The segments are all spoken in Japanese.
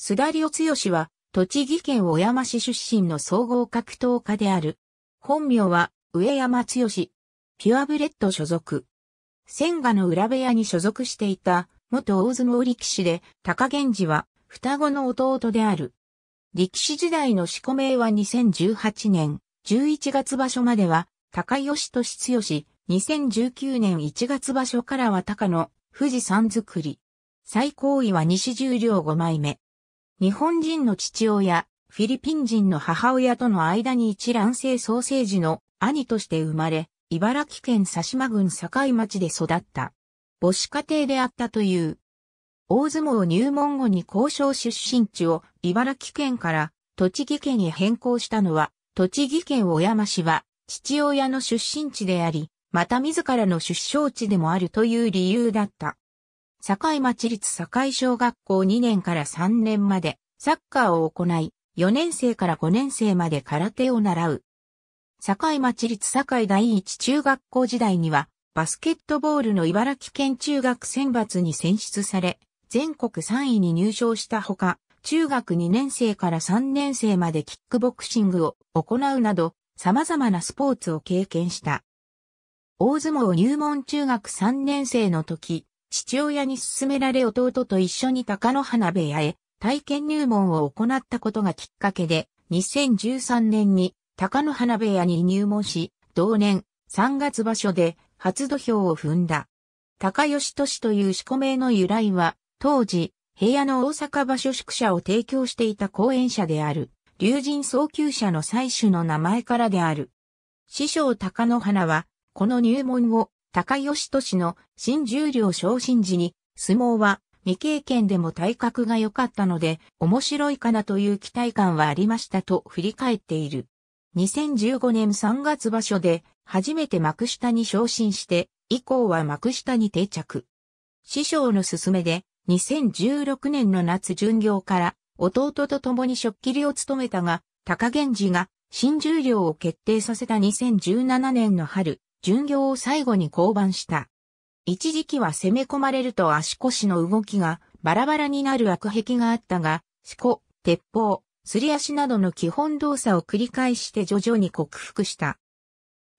須田良剛は、栃木県小山市出身の総合格闘家である。本名は、上山剛。ピュアブレッド所属。千賀の裏部屋に所属していた、元大相撲力士で、高源氏は、双子の弟である。力士時代の四名は2018年11月場所までは、高吉とし剛、2019年1月場所からは高野、富士山作り。最高位は西十両5枚目。日本人の父親、フィリピン人の母親との間に一卵性ソーセージの兄として生まれ、茨城県佐島郡境町で育った。母子家庭であったという。大相撲入門後に交渉出身地を茨城県から栃木県へ変更したのは、栃木県小山市は父親の出身地であり、また自らの出生地でもあるという理由だった。堺町立堺小学校2年から3年までサッカーを行い、4年生から5年生まで空手を習う。堺町立堺第一中学校時代には、バスケットボールの茨城県中学選抜に選出され、全国3位に入賞したほか、中学2年生から3年生までキックボクシングを行うなど、様々なスポーツを経験した。大相撲入門中学3年生の時、父親に勧められ弟と一緒に高野花部屋へ体験入門を行ったことがきっかけで、2013年に高野花部屋に入門し、同年3月場所で初土俵を踏んだ。高吉俊という四名の由来は、当時、平野の大阪場所宿舎を提供していた講演者である、竜神早急者の採取の名前からである。師匠高野花は、この入門を高吉都市の新十両昇進時に、相撲は未経験でも体格が良かったので、面白いかなという期待感はありましたと振り返っている。2015年3月場所で、初めて幕下に昇進して、以降は幕下に定着。師匠の勧めで、2016年の夏巡業から、弟と共に食りを務めたが、高源氏が新十両を決定させた2017年の春、巡業を最後に降板した。一時期は攻め込まれると足腰の動きがバラバラになる悪癖があったが、四股、鉄砲、すり足などの基本動作を繰り返して徐々に克服した。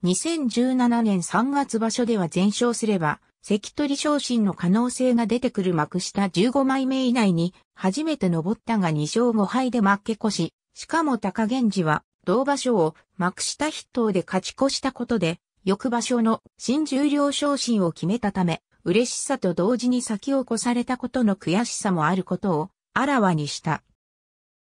2017年3月場所では全勝すれば、関取昇進の可能性が出てくる幕下15枚目以内に初めて登ったが2勝5敗で負け越し、しかも高源氏は同場所を幕下筆頭で勝ち越したことで翌場所の新十両昇進を決めたため、嬉しさと同時に先を越されたことの悔しさもあることをあらわにした。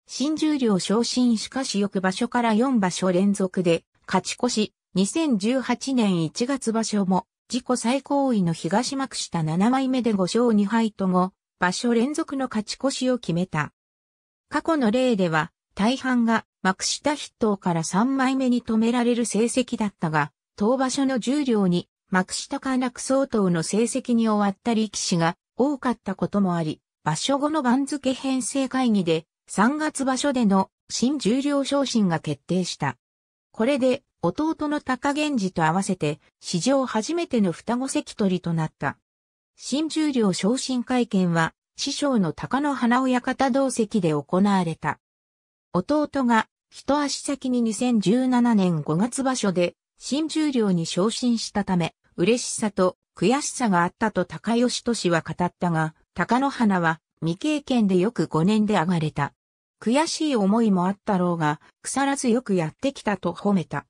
新十両昇進しかし翌場所から4場所連続で勝ち越し、2018年1月場所も自己最高位の東幕下7枚目で5勝2敗と5場所連続の勝ち越しを決めた。過去の例では大半が幕下筆頭から3枚目に止められる成績だったが、当場所の重量に幕下陥落相当の成績に終わった力士が多かったこともあり、場所後の番付編成会議で3月場所での新重量昇進が決定した。これで弟の高源氏と合わせて史上初めての双子関取となった。新重量昇進会見は師匠の高野花親方同席で行われた。弟が一足先に2017年5月場所で新十両に昇進したため、嬉しさと悔しさがあったと高吉俊は語ったが、高野花は未経験でよく5年で上がれた。悔しい思いもあったろうが、腐らずよくやってきたと褒めた。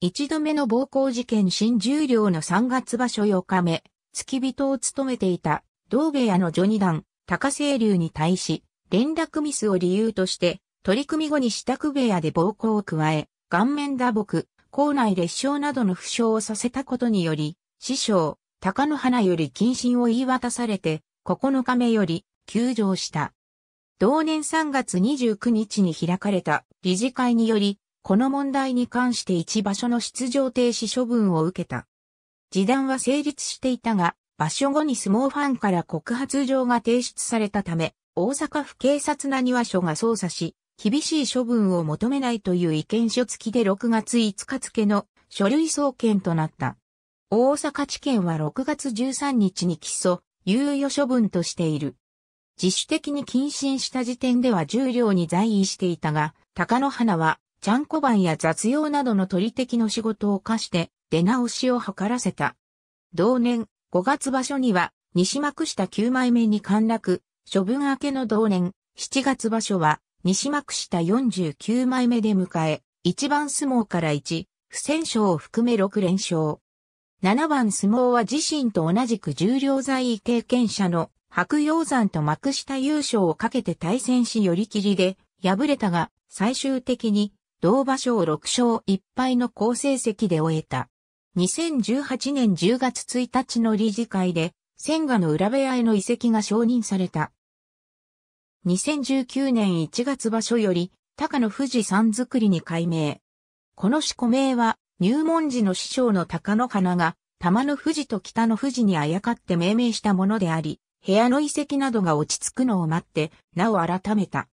一度目の暴行事件新十両の3月場所4日目、付き人を務めていた道部屋の序二段、高清流に対し、連絡ミスを理由として、取り組み後に支度部屋で暴行を加え、顔面打撲、校内列傷などの負傷をさせたことにより、師匠、高野花より謹慎を言い渡されて、9日目より、休場した。同年3月29日に開かれた理事会により、この問題に関して一場所の出場停止処分を受けた。示談は成立していたが、場所後に相撲ファンから告発状が提出されたため、大阪府警察な庭署が捜査し、厳しい処分を求めないという意見書付きで6月5日付の書類送検となった。大阪地検は6月13日に起訴、猶予処分としている。自主的に謹慎した時点では重量に在位していたが、高野花は、ちゃんこ番や雑用などの取り敵の仕事を課して、出直しを図らせた。同年、5月場所には、西幕下9枚目に陥落、処分明けの同年、7月場所は、西幕下49枚目で迎え、1番相撲から1、不戦勝を含め6連勝。7番相撲は自身と同じく重量在位経験者の白鷹山と幕下優勝をかけて対戦し寄り切りで敗れたが最終的に同場所を6勝1敗の好成績で終えた。2018年10月1日の理事会で、千賀の裏部屋への移籍が承認された。2019年1月場所より、高野富士山作りに改名。この四個名は、入門時の師匠の高野花が、玉野富士と北野富士にあやかって命名したものであり、部屋の遺跡などが落ち着くのを待って、なお改めた。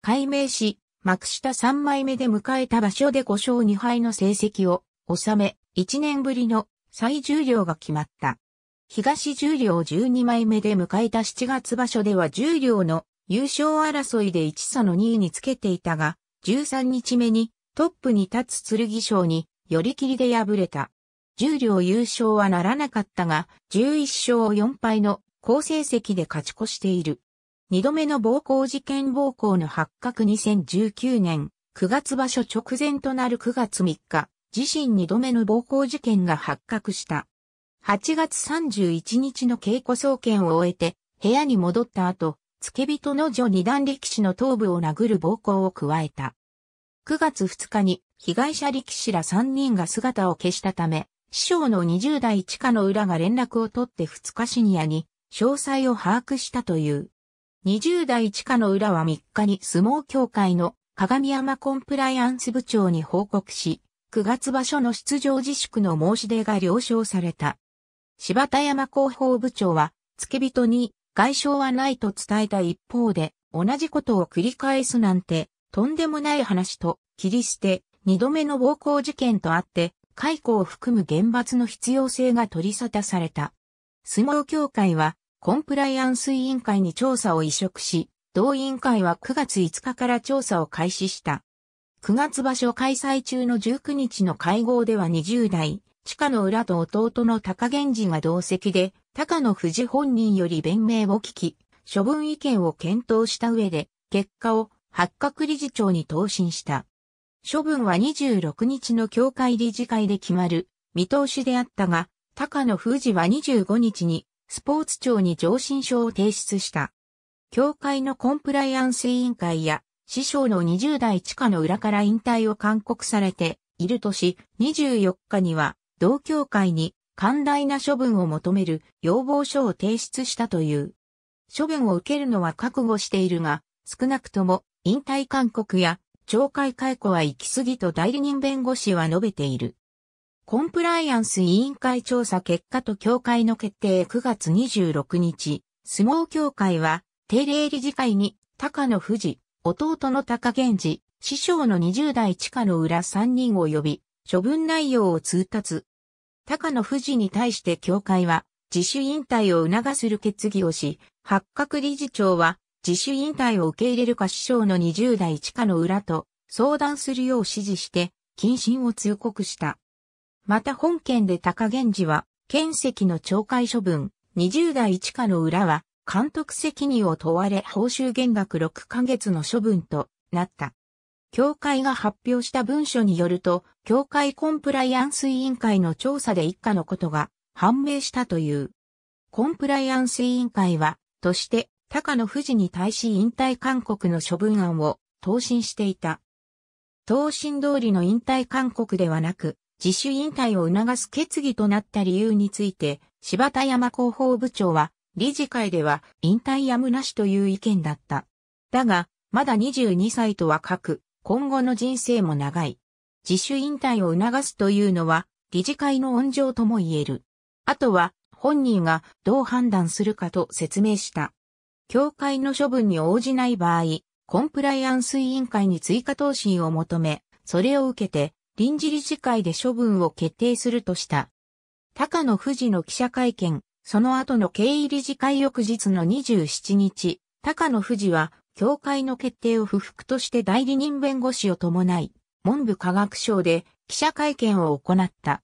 改名し、幕下3枚目で迎えた場所で5勝2敗の成績を収め、1年ぶりの最重量が決まった。東重量12枚目で迎えた7月場所では重量の優勝争いで1差の2位につけていたが、13日目にトップに立つ剣賞に寄り切りで敗れた。十両優勝はならなかったが、11勝4敗の好成績で勝ち越している。2度目の暴行事件暴行の発覚2019年9月場所直前となる9月3日、自身2度目の暴行事件が発覚した。8月31日の稽古総見を終えて部屋に戻った後、付け人の女二段力士の頭部を殴る暴行を加えた。9月2日に被害者力士ら3人が姿を消したため、師匠の20代地下の裏が連絡を取って2日シニアに詳細を把握したという。20代地下の裏は3日に相撲協会の鏡山コンプライアンス部長に報告し、9月場所の出場自粛の申し出が了承された。柴田山広報部長は、付け人に外傷はないと伝えた一方で、同じことを繰り返すなんて、とんでもない話と、切り捨て、二度目の暴行事件とあって、解雇を含む厳罰の必要性が取り沙汰された。相撲協会は、コンプライアンス委員会に調査を移植し、同委員会は9月5日から調査を開始した。9月場所開催中の19日の会合では20代、地下の裏と弟の高源氏が同席で、高野富士本人より弁明を聞き、処分意見を検討した上で、結果を八角理事長に答申した。処分は26日の協会理事会で決まる見通しであったが、高野富士は25日にスポーツ庁に上申書を提出した。協会のコンプライアンス委員会や師匠の20代地下の裏から引退を勧告されているとし、24日には同協会に寛大な処分を求める要望書を提出したという。処分を受けるのは覚悟しているが、少なくとも引退勧告や懲戒解雇は行き過ぎと代理人弁護士は述べている。コンプライアンス委員会調査結果と協会の決定9月26日、相撲協会は定例理事会に高野富士、弟の高源氏、師匠の20代地下の裏3人を呼び、処分内容を通達、高野富士に対して協会は自主引退を促する決議をし、八角理事長は自主引退を受け入れるか師匠の20代地下の裏と相談するよう指示して、謹慎を通告した。また本件で高源氏は、県籍の懲戒処分、20代地下の裏は、監督責任を問われ報酬減額6ヶ月の処分となった。協会が発表した文書によると、協会コンプライアンス委員会の調査で一家のことが判明したという。コンプライアンス委員会は、として、高野富士に対し引退勧告の処分案を答申していた。答申通りの引退勧告ではなく、自主引退を促す決議となった理由について、柴田山広報部長は、理事会では引退やむなしという意見だった。だが、まだ22歳とは書く、今後の人生も長い。自主引退を促すというのは、理事会の温情とも言える。あとは、本人がどう判断するかと説明した。協会の処分に応じない場合、コンプライアンス委員会に追加答申を求め、それを受けて、臨時理事会で処分を決定するとした。高野富士の記者会見、その後の経営理事会翌日の27日、高野富士は協会の決定を不服として代理人弁護士を伴い、文部科学省で記者会見を行った。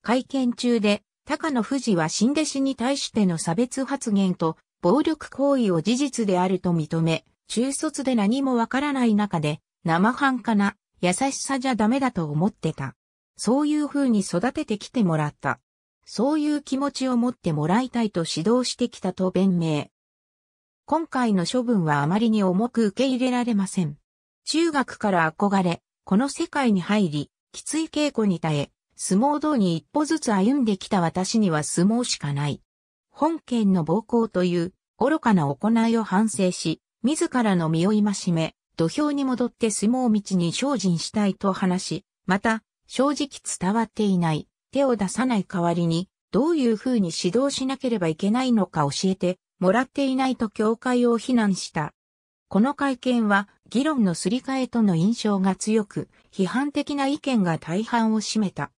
会見中で、高野富士は新弟子に対しての差別発言と暴力行為を事実であると認め、中卒で何もわからない中で、生半可な優しさじゃダメだと思ってた。そういう風に育ててきてもらった。そういう気持ちを持ってもらいたいと指導してきたと弁明。今回の処分はあまりに重く受け入れられません。中学から憧れ、この世界に入り、きつい稽古に耐え、相撲道に一歩ずつ歩んできた私には相撲しかない。本件の暴行という愚かな行いを反省し、自らの身を戒め、土俵に戻って相撲道に精進したいと話し、また、正直伝わっていない、手を出さない代わりに、どういうふうに指導しなければいけないのか教えてもらっていないと協会を非難した。この会見は議論のすり替えとの印象が強く、批判的な意見が大半を占めた。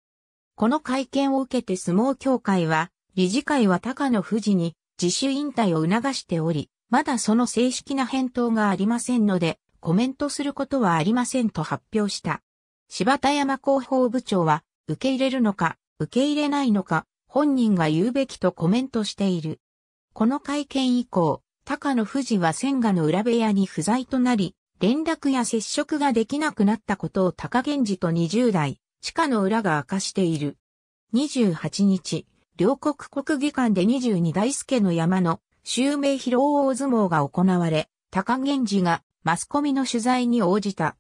この会見を受けて相撲協会は、理事会は高野富士に自主引退を促しており、まだその正式な返答がありませんので、コメントすることはありませんと発表した。柴田山広報部長は、受け入れるのか、受け入れないのか、本人が言うべきとコメントしている。この会見以降、高野富士は千賀の裏部屋に不在となり、連絡や接触ができなくなったことを高源氏と20代、地下の裏が明かしている。28日、両国国技館で22大助の山の襲名披露大相撲が行われ、高源氏がマスコミの取材に応じた。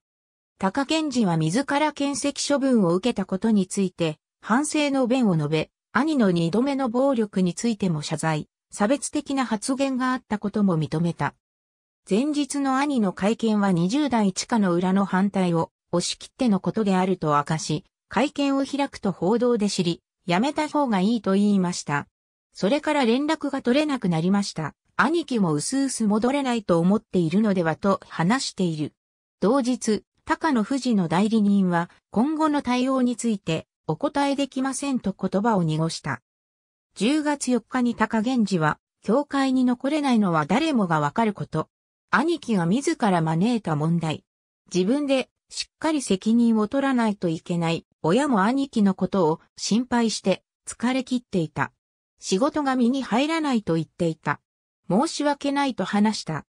高源氏は自ら検責処分を受けたことについて、反省の弁を述べ、兄の二度目の暴力についても謝罪。差別的な発言があったことも認めた。前日の兄の会見は20代地下の裏の反対を押し切ってのことであると明かし、会見を開くと報道で知り、やめた方がいいと言いました。それから連絡が取れなくなりました。兄貴もうすうす戻れないと思っているのではと話している。同日、高野富士の代理人は今後の対応についてお答えできませんと言葉を濁した。10月4日に高源氏は、教会に残れないのは誰もがわかること。兄貴が自ら招いた問題。自分でしっかり責任を取らないといけない。親も兄貴のことを心配して疲れ切っていた。仕事が身に入らないと言っていた。申し訳ないと話した。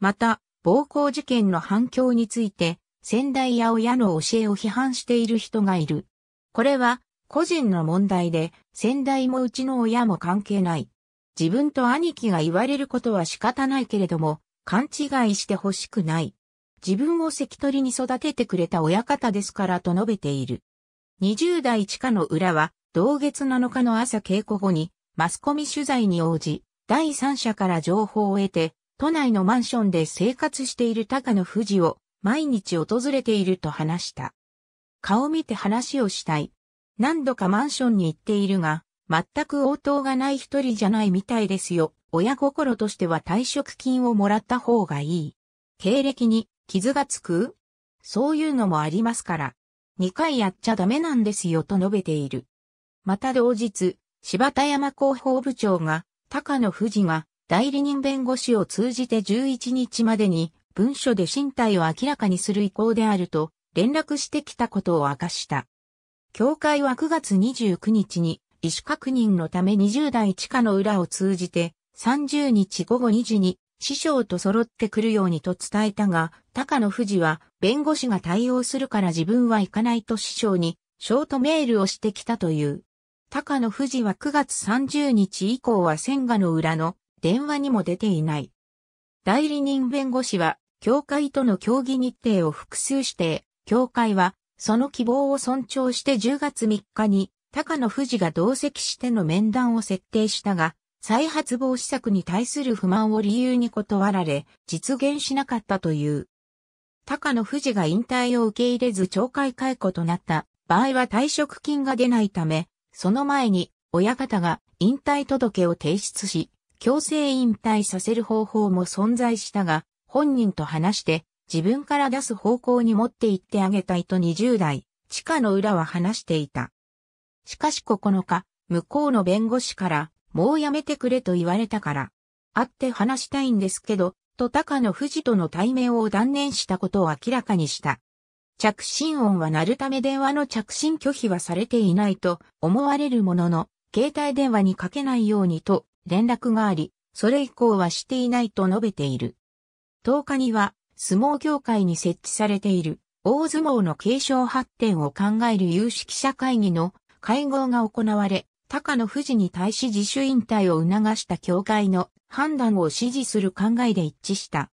また、暴行事件の反響について、先代や親の教えを批判している人がいる。これは、個人の問題で、先代もうちの親も関係ない。自分と兄貴が言われることは仕方ないけれども、勘違いしてほしくない。自分を関取に育ててくれた親方ですからと述べている。20代地下の裏は、同月7日の朝稽古後に、マスコミ取材に応じ、第三者から情報を得て、都内のマンションで生活している高野富士を毎日訪れていると話した。顔見て話をしたい。何度かマンションに行っているが、全く応答がない一人じゃないみたいですよ。親心としては退職金をもらった方がいい。経歴に傷がつくそういうのもありますから。2回やっちゃダメなんですよと述べている。また同日、柴田山広報部長が、高野富士が代理人弁護士を通じて11日までに文書で身体を明らかにする意向であると連絡してきたことを明かした。協会は9月29日に、意思確認のため20代地下の裏を通じて、30日午後2時に、師匠と揃ってくるようにと伝えたが、高野富士は、弁護士が対応するから自分は行かないと師匠に、ショートメールをしてきたという。高野富士は9月30日以降は千賀の裏の電話にも出ていない。代理人弁護士は、協会との協議日程を複数指定、協会はその希望を尊重して10月3日に高野富士が同席しての面談を設定したが、再発防止策に対する不満を理由に断られ、実現しなかったという。高野富士が引退を受け入れず懲戒解雇となった場合は退職金が出ないため、その前に親方が引退届を提出し、強制引退させる方法も存在したが、本人と話して自分から出す方向に持って行ってあげたいと20代、地下の裏は話していた。しかし9日、向こうの弁護士から、もうやめてくれと言われたから、会って話したいんですけど、と高野富士との対面を断念したことを明らかにした。着信音は鳴るため電話の着信拒否はされていないと思われるものの、携帯電話にかけないようにと連絡があり、それ以降はしていないと述べている。10日には相撲協会に設置されている大相撲の継承発展を考える有識者会議の会合が行われ、高野富士に対し自主引退を促した協会の判断を支持する考えで一致した。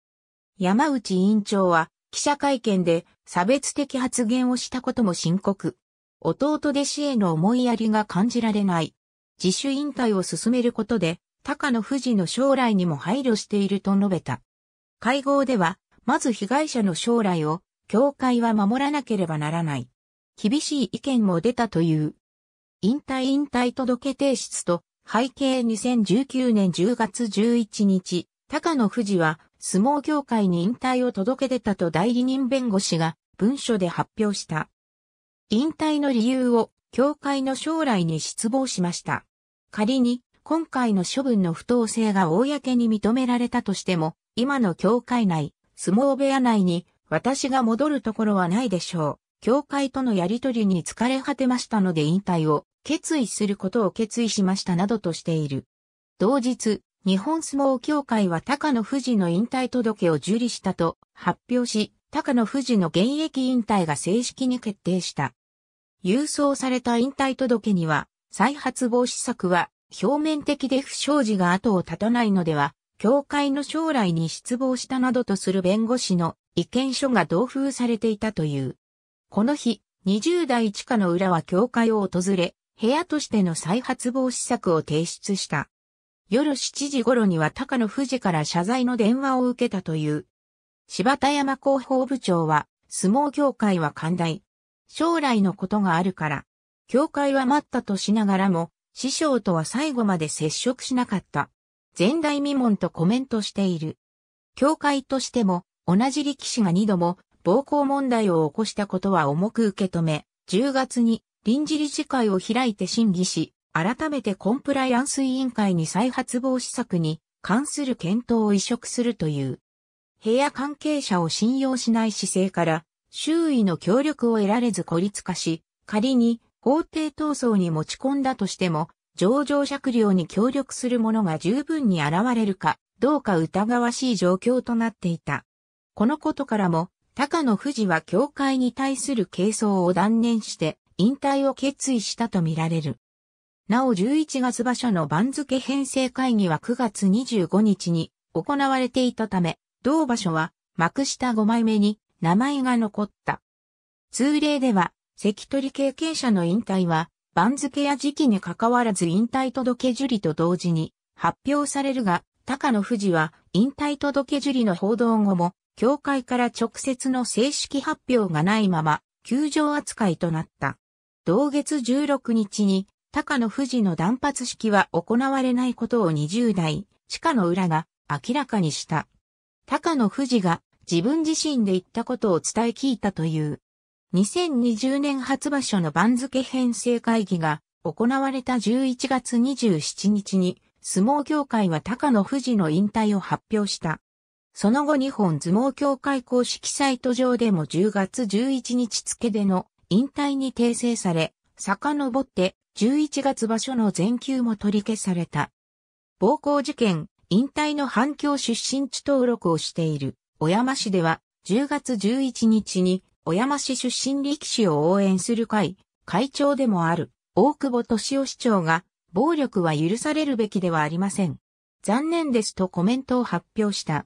山内委員長は記者会見で差別的発言をしたことも深刻。弟弟子への思いやりが感じられない。自主引退を進めることで、高野富士の将来にも配慮していると述べた。会合では、まず被害者の将来を、教会は守らなければならない。厳しい意見も出たという。引退引退届提出と、背景2019年10月11日、高野富士は相撲協会に引退を届け出たと代理人弁護士が文書で発表した。引退の理由を協会の将来に失望しました。仮に今回の処分の不当性が公に認められたとしても、今の協会内、相撲部屋内に、私が戻るところはないでしょう。教会とのやりとりに疲れ果てましたので引退を決意することを決意しましたなどとしている。同日、日本相撲協会は高野富士の引退届を受理したと発表し、高野富士の現役引退が正式に決定した。郵送された引退届には、再発防止策は表面的で不祥事が後を絶たないのでは教会の将来に失望したなどとする弁護士の意見書が同封されていたという。この日、20代地下の裏は教会を訪れ、部屋としての再発防止策を提出した。夜7時頃には高野富士から謝罪の電話を受けたという。柴田山広報部長は、相撲協会は寛大。将来のことがあるから、協会は待ったとしながらも、師匠とは最後まで接触しなかった。前代未聞とコメントしている。教会としても、同じ力士が2度も暴行問題を起こしたことは重く受け止め、10月に臨時理事会を開いて審議し、改めてコンプライアンス委員会に再発防止策に関する検討を移植するという。部屋関係者を信用しない姿勢から、周囲の協力を得られず孤立化し、仮に法廷闘争に持ち込んだとしても、上場酌量に協力する者が十分に現れるかどうか疑わしい状況となっていた。このことからも、高野富士は教会に対する軽装を断念して引退を決意したとみられる。なお11月場所の番付編成会議は9月25日に行われていたため、同場所は幕下5枚目に名前が残った。通例では、関取経験者の引退は番付や時期に関わらず引退届受理と同時に発表されるが、高野富士は引退届受理の報道後も、協会から直接の正式発表がないまま、休場扱いとなった。同月16日に、高野富士の断髪式は行われないことを20代、地下の裏が明らかにした。高野富士が自分自身で言ったことを伝え聞いたという2020年初場所の番付編成会議が行われた11月27日に相撲協会は高野富士の引退を発表した。その後日本相撲協会公式サイト上でも10月11日付での引退に訂正され、遡って11月場所の全休も取り消された。暴行事件、引退の反響出身地登録をしている小山市では10月11日に小山市出身力士を応援する会、会長でもある、大久保敏夫市長が、暴力は許されるべきではありません。残念ですとコメントを発表した。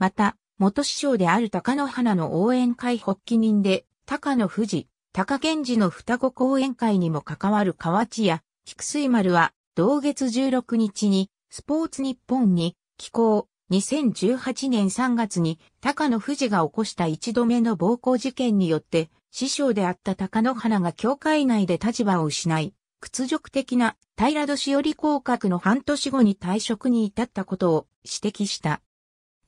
また、元市長である高野花の応援会発起人で、高野富士、高賢治の双子講演会にも関わる河内や、菊水丸は、同月16日に、スポーツ日本に、寄稿、2018年3月に高野富士が起こした一度目の暴行事件によって、師匠であった高野花が教会内で立場を失い、屈辱的な平戸しおり降格の半年後に退職に至ったことを指摘した。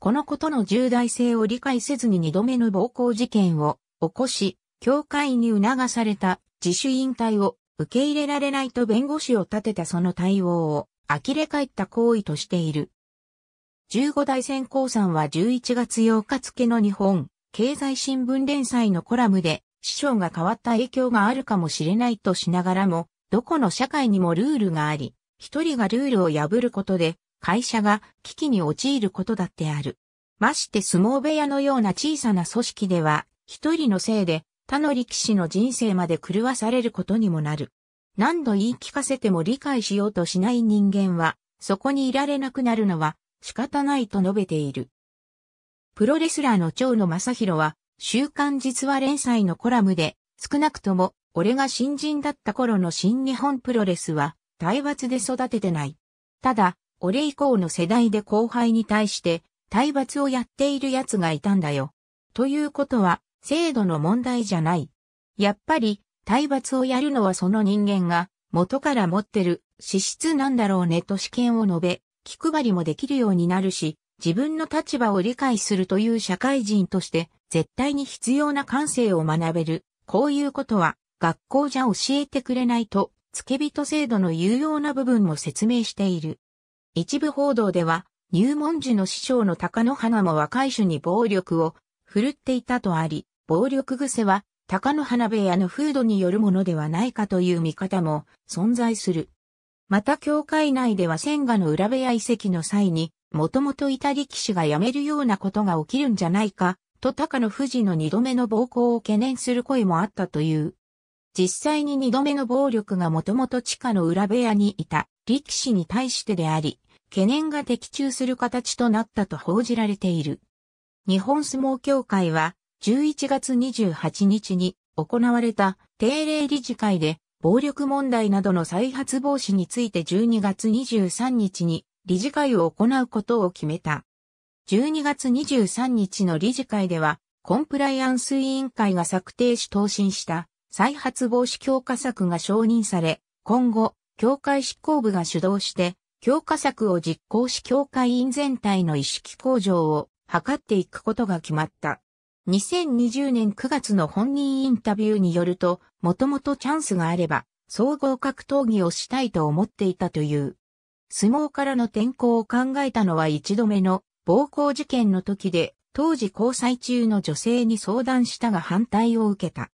このことの重大性を理解せずに二度目の暴行事件を起こし、教会に促された自主引退を受け入れられないと弁護士を立てたその対応を呆れ返った行為としている。15代線鉱山は11月8日付の日本、経済新聞連載のコラムで、師匠が変わった影響があるかもしれないとしながらも、どこの社会にもルールがあり、一人がルールを破ることで、会社が危機に陥ることだってある。まして相撲部屋のような小さな組織では、一人のせいで、他の力士の人生まで狂わされることにもなる。何度言い聞かせても理解しようとしない人間は、そこにいられなくなるのは、仕方ないと述べている。プロレスラーの蝶野正宏は、週刊実話連載のコラムで、少なくとも、俺が新人だった頃の新日本プロレスは、体罰で育ててない。ただ、俺以降の世代で後輩に対して、体罰をやっている奴がいたんだよ。ということは、制度の問題じゃない。やっぱり、体罰をやるのはその人間が、元から持ってる、資質なんだろうねと試験を述べ、気配りもできるようになるし、自分の立場を理解するという社会人として絶対に必要な感性を学べる。こういうことは学校じゃ教えてくれないと、付け人制度の有用な部分も説明している。一部報道では、入門時の師匠の高野花も若い種に暴力を振るっていたとあり、暴力癖は高野花部屋の風土によるものではないかという見方も存在する。また教会内では千賀の裏部屋遺跡の際に、もともといた力士が辞めるようなことが起きるんじゃないか、と高野富士の二度目の暴行を懸念する声もあったという。実際に二度目の暴力がもともと地下の裏部屋にいた力士に対してであり、懸念が的中する形となったと報じられている。日本相撲協会は11月28日に行われた定例理事会で暴力問題などの再発防止について12月23日に理事会を行うことを決めた。12月23日の理事会では、コンプライアンス委員会が策定し答申した再発防止強化策が承認され、今後、協会執行部が主導して、強化策を実行し協会員全体の意識向上を図っていくことが決まった。2020年9月の本人インタビューによると、もともとチャンスがあれば、総合格闘技をしたいと思っていたという。相撲からの転向を考えたのは一度目の暴行事件の時で、当時交際中の女性に相談したが反対を受けた。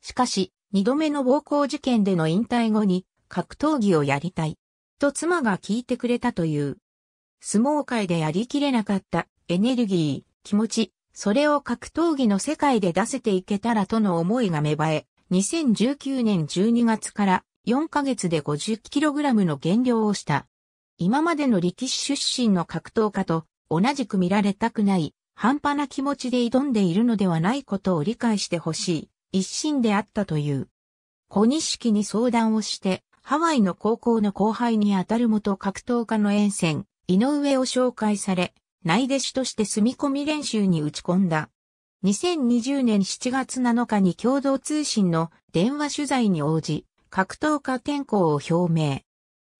しかし、二度目の暴行事件での引退後に、格闘技をやりたい。と妻が聞いてくれたという。相撲界でやりきれなかったエネルギー、気持ち、それを格闘技の世界で出せていけたらとの思いが芽生え、2019年12月から4ヶ月で 50kg の減量をした。今までの力士出身の格闘家と同じく見られたくない、半端な気持ちで挑んでいるのではないことを理解してほしい、一心であったという。小錦に相談をして、ハワイの高校の後輩にあたる元格闘家の沿線、井上を紹介され、内弟子として住み込み練習に打ち込んだ。2020年7月7日に共同通信の電話取材に応じ、格闘家転向を表明。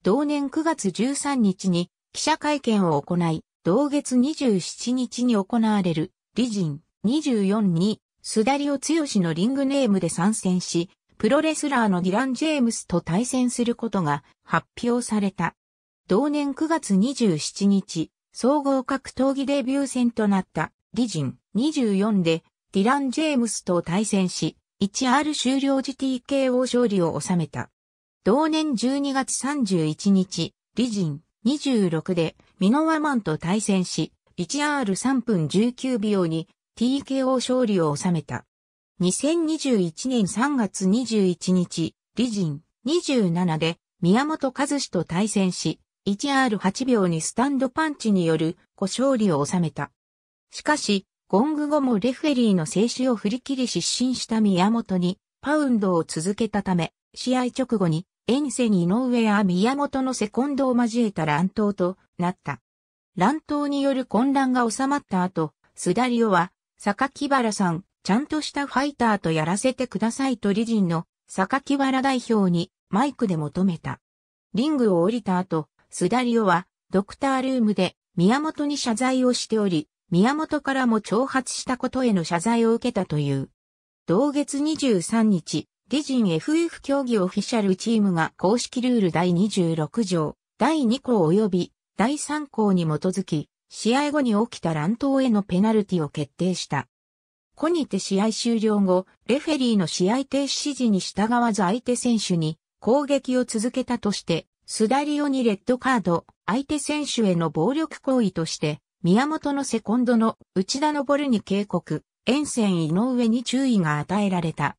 同年9月13日に記者会見を行い、同月27日に行われる、理人24に、須田リオ強のリングネームで参戦し、プロレスラーのディラン・ジェームスと対戦することが発表された。同年9月27日、総合格闘技デビュー戦となったリジン24でディラン・ジェームスと対戦し、1R 終了時 TKO 勝利を収めた。同年12月31日、リジン26でミノワマンと対戦し、1R3 分19秒に TKO 勝利を収めた。2021年3月21日、リジン27で宮本和志と対戦し、1R8 秒にスタンドパンチによる故勝利を収めた。しかし、ゴング後もレフェリーの静止を振り切り失神した宮本にパウンドを続けたため、試合直後に遠セに井上や宮本のセコンドを交えた乱闘となった。乱闘による混乱が収まった後、スダリオは、榊原さん、ちゃんとしたファイターとやらせてくださいと理人の榊原代表にマイクで求めた。リングを降りた後、スダリオは、ドクタールームで、宮本に謝罪をしており、宮本からも挑発したことへの謝罪を受けたという。同月23日、ジ人 FF 競技オフィシャルチームが公式ルール第26条、第2項及び第3項に基づき、試合後に起きた乱闘へのペナルティを決定した。こにて試合終了後、レフェリーの試合停止指示に従わず相手選手に攻撃を続けたとして、スダリオにレッドカード、相手選手への暴力行為として、宮本のセコンドの内田昇に警告、沿線井上に注意が与えられた。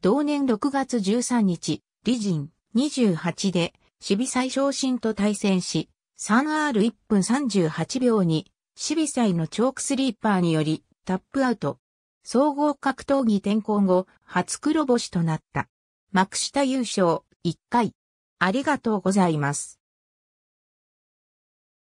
同年6月13日、理人28で、守備最昇進と対戦し、3R1 分38秒に、守備祭のチョークスリーパーにより、タップアウト。総合格闘技転向後、初黒星となった。幕下優勝、1回。ありがとうございます。